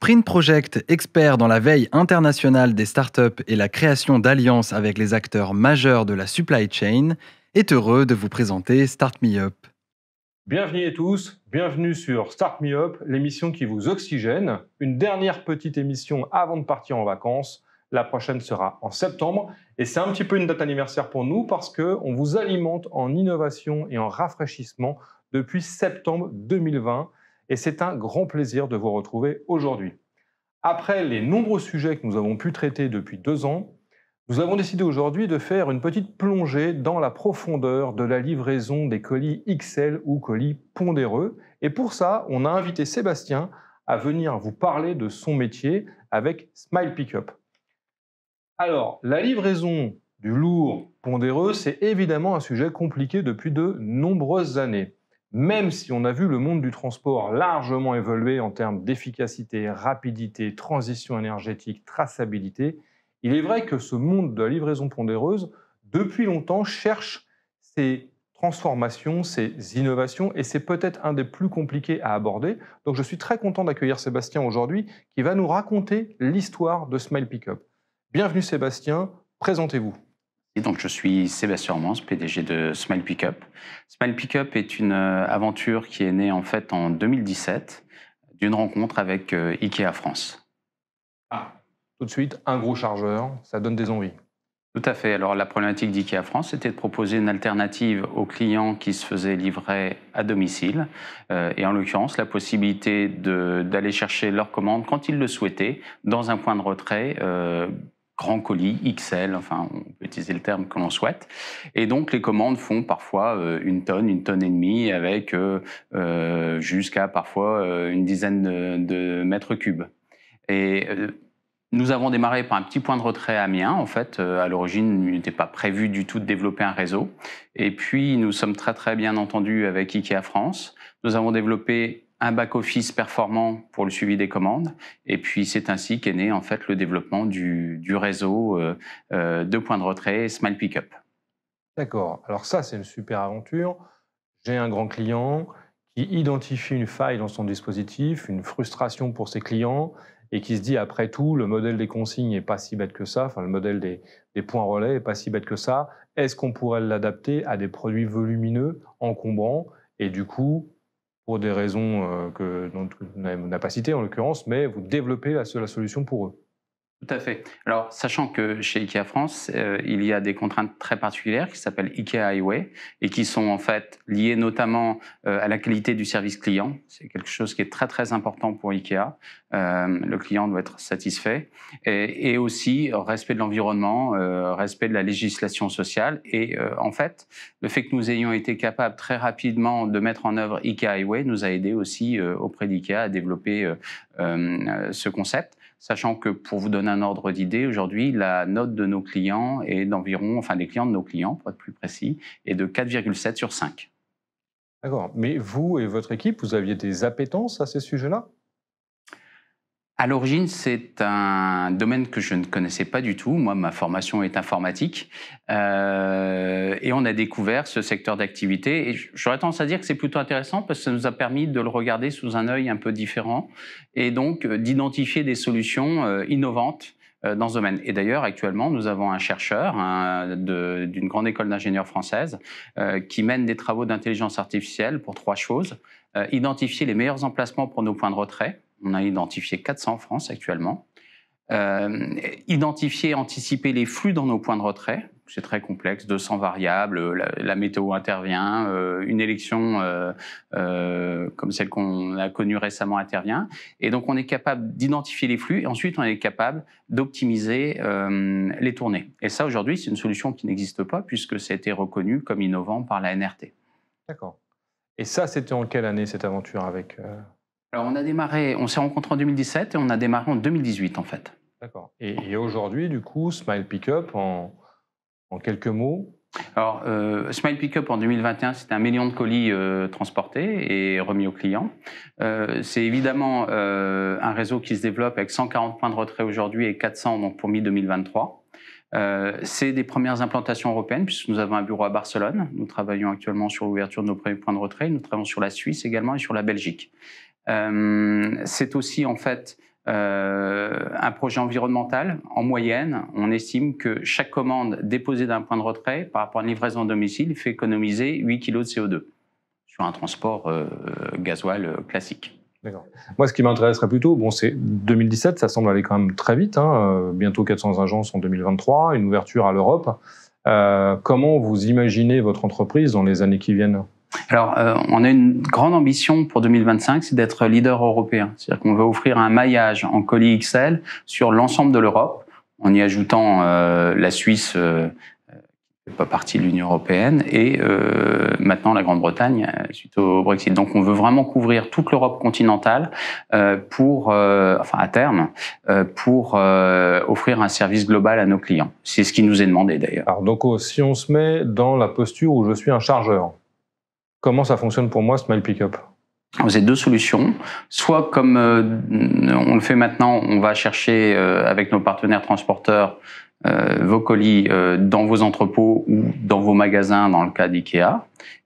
Sprint Project, expert dans la veille internationale des startups et la création d'alliances avec les acteurs majeurs de la supply chain, est heureux de vous présenter Start Me Up. Bienvenue à tous, bienvenue sur Start Me Up, l'émission qui vous oxygène. Une dernière petite émission avant de partir en vacances. La prochaine sera en septembre et c'est un petit peu une date anniversaire pour nous parce qu'on vous alimente en innovation et en rafraîchissement depuis septembre 2020 et c'est un grand plaisir de vous retrouver aujourd'hui. Après les nombreux sujets que nous avons pu traiter depuis deux ans, nous avons décidé aujourd'hui de faire une petite plongée dans la profondeur de la livraison des colis XL ou colis pondéreux. Et pour ça, on a invité Sébastien à venir vous parler de son métier avec Smile Pickup. Alors, la livraison du lourd pondéreux, c'est évidemment un sujet compliqué depuis de nombreuses années même si on a vu le monde du transport largement évoluer en termes d'efficacité, rapidité, transition énergétique, traçabilité, il est vrai que ce monde de la livraison pondéreuse, depuis longtemps, cherche ces transformations, ces innovations, et c'est peut-être un des plus compliqués à aborder. Donc je suis très content d'accueillir Sébastien aujourd'hui, qui va nous raconter l'histoire de Smile Pickup. Bienvenue Sébastien, présentez-vous donc, je suis Sébastien Ormans, PDG de Smile Pickup. Smile Pickup est une euh, aventure qui est née en fait en 2017 d'une rencontre avec euh, IKEA France. Ah, tout de suite, un gros chargeur, ça donne des envies. Tout à fait. Alors, la problématique d'IKEA France, c'était de proposer une alternative aux clients qui se faisaient livrer à domicile. Euh, et en l'occurrence, la possibilité d'aller chercher leur commande quand ils le souhaitaient dans un point de retrait euh, grand colis, XL, enfin on peut utiliser le terme que l'on souhaite. Et donc les commandes font parfois euh, une tonne, une tonne et demie, avec euh, euh, jusqu'à parfois une dizaine de, mètres cubes. Et nous avons démarré par un petit point de retrait à Amiens. En fait, à l'origine, il n'était pas prévu du tout de développer un réseau. Et puis, nous sommes très très bien entendus avec IKEA France. Nous avons développé un back-office performant pour le suivi des commandes. Et puis, c'est ainsi qu'est né en fait le développement du, réseau euh, euh, de points de retrait et Smile Pickup. D'accord. Alors ça, c'est une super aventure. J'ai un grand client qui identifie une faille dans son dispositif, une frustration pour ses clients, et qui se dit, après tout, le modèle des consignes n'est pas si bête que ça, enfin le modèle des, des points relais n'est pas si bête que ça. Est-ce qu'on pourrait l'adapter à des produits volumineux, encombrants, et du coup pour des raisons euh, que, vous n'avez pas citées en l'occurrence, mais vous développez la solution pour eux. Tout à fait. Alors, sachant que chez IKEA France, euh, il y a des contraintes très particulières qui s'appellent IKEA Highway et qui sont en fait liées notamment euh, à la qualité du service client. C'est quelque chose qui est très très important pour IKEA. Euh, le client doit être satisfait et, et aussi respect de l'environnement, respect de la législation sociale et en fait, le fait que nous ayons été capables très rapidement de mettre en œuvre IKEA Highway nous a aidé aussi auprès d'IKEA à développer ce concept Sachant que, pour vous donner un ordre d'idée, aujourd'hui, la note de nos clients est d'environ, enfin des clients de nos clients, pour être plus précis, est de 4,7 sur 5. D'accord. Mais vous et votre équipe, vous aviez des appétences à ces sujets-là à l'origine, c'est un domaine que je ne connaissais pas du tout. Moi, ma formation est informatique. Euh, et on a découvert ce secteur d'activité. Et j'aurais tendance à dire que c'est plutôt intéressant parce que ça nous a permis de le regarder sous un œil un peu différent et donc euh, d'identifier des solutions euh, innovantes euh, dans ce domaine. Et d'ailleurs, actuellement, nous avons un chercheur d'une grande école d'ingénieurs française qui mène des travaux d'intelligence artificielle pour trois choses. identifier les meilleurs emplacements pour nos points de retrait, on a identifié 400 en France actuellement. Euh, identifier, anticiper les flux dans nos points de retrait, c'est très complexe, 200 variables, la, météo intervient, euh, une élection euh, euh, comme celle qu'on a connue récemment intervient. Et donc on est capable d'identifier les flux et ensuite on est capable d'optimiser les tournées. Et ça aujourd'hui c'est une solution qui n'existe pas puisque ça a été reconnu comme innovant par la NRT. D'accord. Et ça c'était en quelle année cette aventure avec alors on a démarré, on s'est rencontrés en 2017 et on a démarré en 2018 en fait. D'accord. Et, aujourd'hui, du coup, Smile Pickup, en, en quelques mots, alors, euh, Smile Pickup en 2021, c'était un million de colis euh, transportés et remis aux clients. Euh, c'est évidemment un réseau qui se développe avec 140 points de retrait aujourd'hui et 400 donc pour mi-2023. c'est des premières implantations européennes puisque nous avons un bureau à Barcelone. Nous travaillons actuellement sur l'ouverture de nos premiers points de retrait. Nous travaillons sur la Suisse également et sur la Belgique. Euh, c'est aussi en fait euh, un projet environnemental. En moyenne, on estime que chaque commande déposée d'un point de retrait par rapport à une livraison domicile fait économiser 8 kg de CO2 sur un transport euh, gasoil classique. Moi, ce qui m'intéresserait plutôt, bon, c'est 2017, ça semble aller quand même très vite, hein. bientôt 400 agences en 2023, une ouverture à l'Europe. Euh, comment vous imaginez votre entreprise dans les années qui viennent alors, euh, on a une grande ambition pour 2025, c'est d'être leader européen. C'est-à-dire qu'on veut offrir un maillage en colis XL sur l'ensemble de l'Europe, en y ajoutant euh, la Suisse pas partie de l'Union européenne, et euh, maintenant la Grande-Bretagne euh, suite au Brexit. Donc on veut vraiment couvrir toute l'Europe continentale euh, pour, enfin à terme, pour offrir un service global à nos clients. C'est ce qui nous est demandé d'ailleurs. Alors donc oh, si on se met dans la posture où je suis un chargeur, comment ça fonctionne pour moi ce mail pick vous avez deux solutions. Soit comme on le fait maintenant, on va chercher avec nos partenaires transporteurs euh, vos colis euh, dans vos entrepôts ou dans vos magasins dans le cas d'IKEA,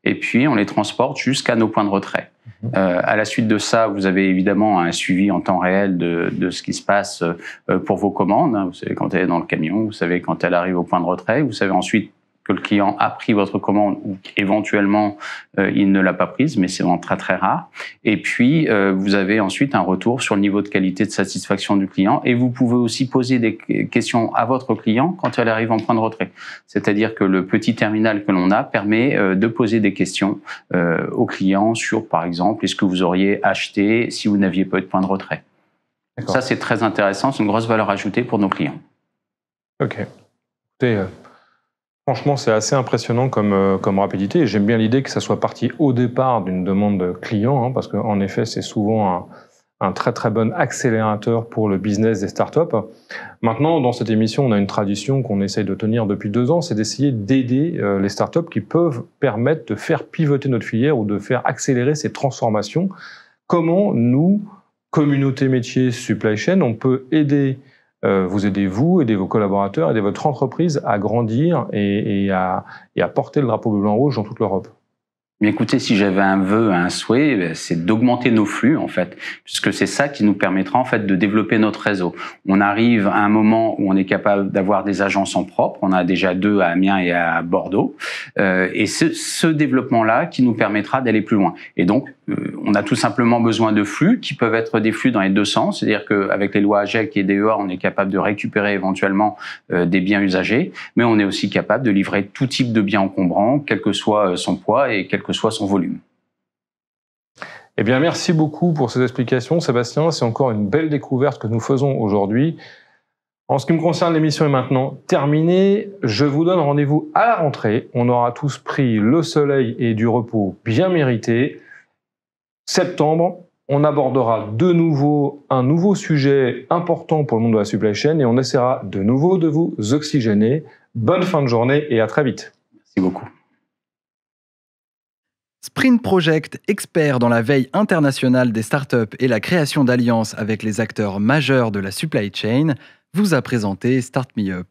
et puis on les transporte jusqu'à nos points de retrait. Mhm. Euh, à la suite de ça, vous avez évidemment un suivi en temps réel de, de ce qui se passe euh, pour vos commandes. Hein. Vous savez quand elle est dans le camion, vous savez quand elle arrive au point de retrait, vous savez ensuite que le client a pris votre commande ou éventuellement euh, il ne l'a pas prise, mais c'est vraiment très très rare. Et puis euh, vous avez ensuite un retour sur le niveau de qualité de satisfaction du client et vous pouvez aussi poser des questions à votre client quand elle arrive en point de retrait. C'est-à-dire que le petit terminal que l'on a permet euh, de poser des questions au client sur par exemple est-ce que vous auriez acheté si vous n'aviez pas eu de point de retrait. Ça c'est très intéressant, c'est une grosse valeur ajoutée pour nos clients. Ok. Franchement, c'est assez impressionnant comme, euh, rapidité. j'aime bien l'idée que ça soit parti au départ d'une demande client, hein, parce qu'en effet, c'est souvent un, très très bon accélérateur pour le business des startups. Maintenant, dans cette émission, on a une tradition qu'on essaye de tenir depuis deux ans, c'est d'essayer d'aider euh, les startups qui peuvent permettre de faire pivoter notre filière ou de faire accélérer ces transformations. Comment nous, communauté métier supply chain, on peut aider euh, vous aidez vous, aidez vos collaborateurs, aidez votre entreprise à grandir et, à, à porter le drapeau bleu-blanc-rouge dans toute l'Europe. Mais écoutez, si j'avais un vœu, un souhait, eh c'est d'augmenter nos flux en fait, puisque c'est ça qui nous permettra en fait de développer notre réseau. On arrive à un moment où on est capable d'avoir des agences en propre. On a déjà deux à Amiens et à Bordeaux, euh, et c'est ce développement-là qui nous permettra d'aller plus loin. Et donc, euh, on a tout simplement besoin de flux qui peuvent être des flux dans les deux sens, c'est-à-dire qu'avec les lois AGEC et DEA, on est capable de récupérer éventuellement euh, des biens usagés, mais on est aussi capable de livrer tout type de biens encombrants, quel que soit euh, son poids et quel que soit son volume. Eh bien, merci beaucoup pour ces explications, Sébastien. C'est encore une belle découverte que nous faisons aujourd'hui. En ce qui me concerne, l'émission est maintenant terminée. Je vous donne rendez-vous à la rentrée. On aura tous pris le soleil et du repos bien mérité. Septembre, on abordera de nouveau un nouveau sujet important pour le monde de la supply chain et on essaiera de nouveau de vous oxygéner. Bonne fin de journée et à très vite. Merci beaucoup. Sprint Project, expert dans la veille internationale des startups et la création d'alliances avec les acteurs majeurs de la supply chain, vous a présenté Start Me Up.